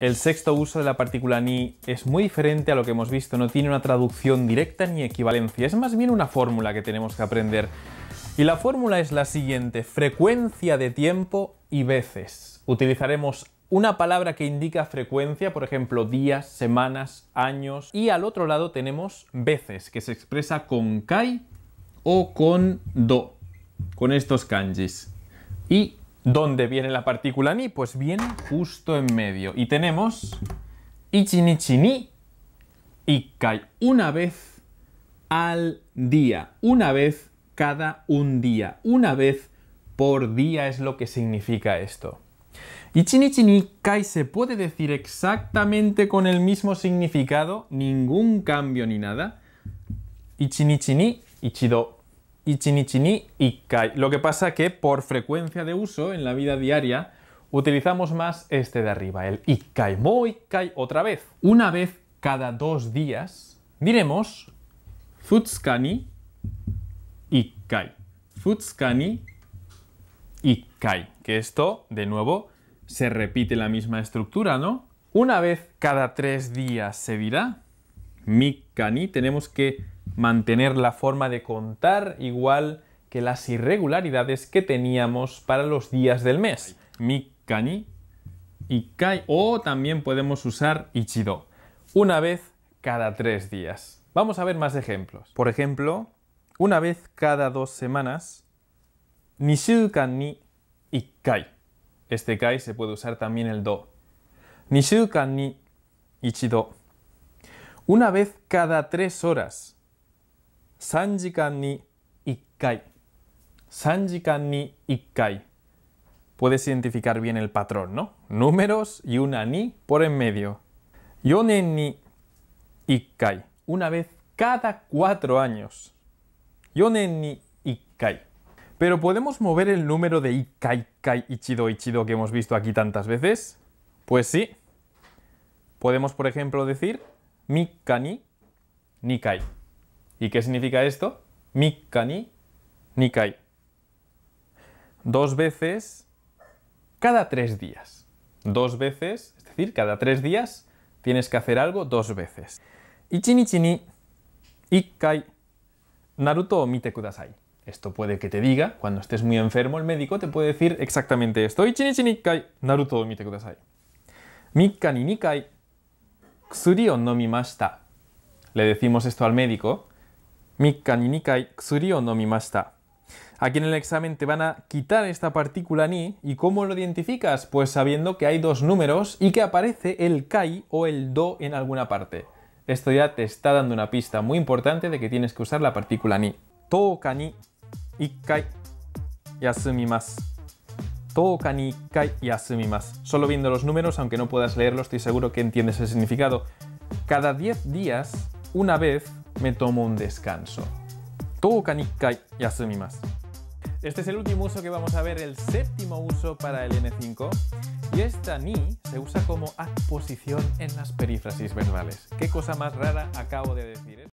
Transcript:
El sexto uso de la partícula ni es muy diferente a lo que hemos visto, no tiene una traducción directa ni equivalencia, es más bien una fórmula que tenemos que aprender. Y la fórmula es la siguiente, frecuencia de tiempo y veces. Utilizaremos una palabra que indica frecuencia, por ejemplo, días, semanas, años, y al otro lado tenemos veces, que se expresa con kai o con do, con estos kanjis. Y ¿Dónde viene la partícula ni? Pues viene justo en medio. Y tenemos ichinichi ni ikkai, una vez al día, una vez cada un día, una vez por día es lo que significa esto. Ichinichi ni ikkai se puede decir exactamente con el mismo significado, ningún cambio ni nada. Ichinichi ni ichido y kai Lo que pasa que por frecuencia de uso en la vida diaria utilizamos más este de arriba, el Ikkai. Mo Ikkai otra vez. Una vez cada dos días diremos Futsukani Ikkai. y Ikkai. Que esto, de nuevo, se repite la misma estructura, ¿no? Una vez cada tres días se dirá Mikani. Tenemos que mantener la forma de contar igual que las irregularidades que teníamos para los días del mes. Mikkani, kai o también podemos usar Ichido, una vez cada tres días. Vamos a ver más ejemplos. Por ejemplo, una vez cada dos semanas, Nishukan ni kai Este Kai se puede usar también el Do. Nishukan ni Ichido. Una vez cada tres horas, 3時間に1回。3時間に1回. Puedes identificar bien el patrón, ¿no? Números y una ni por en medio. Yonen ni ikkai. Una vez cada cuatro años. Yonen ni ikkai. Pero podemos mover el número de ikai Kai, Ichido, Ichido que hemos visto aquí tantas veces. Pues sí. Podemos, por ejemplo, decir Mikani, Nikai. ¿Y qué significa esto? Mikani Nikai. Dos veces cada tres días. Dos veces, es decir, cada tres días tienes que hacer algo dos veces. ni Ikkai Naruto mite kudasai. Esto puede que te diga, cuando estés muy enfermo, el médico te puede decir exactamente esto. ni Naruto mite kudasai. Mikka Nikai Kusuri o nomimashita. Le decimos esto al médico no 日に2 Aquí en el examen te van a quitar esta partícula ni y cómo lo identificas? Pues sabiendo que hay dos números y que aparece el kai o el do en alguna parte. Esto ya te está dando una pista muy importante de que tienes que usar la partícula ni. Toka ni ikkai yasumimasu. Toka ikkai yasumimasu. Solo viendo los números, aunque no puedas leerlos, estoy seguro que entiendes el significado. Cada 10 días, una vez, me tomo un descanso. Toca Nikkai yasumimasu. Este es el último uso que vamos a ver, el séptimo uso para el N5. Y esta ni se usa como adposición en las perífrasis verbales. Qué cosa más rara acabo de decir. ¿eh?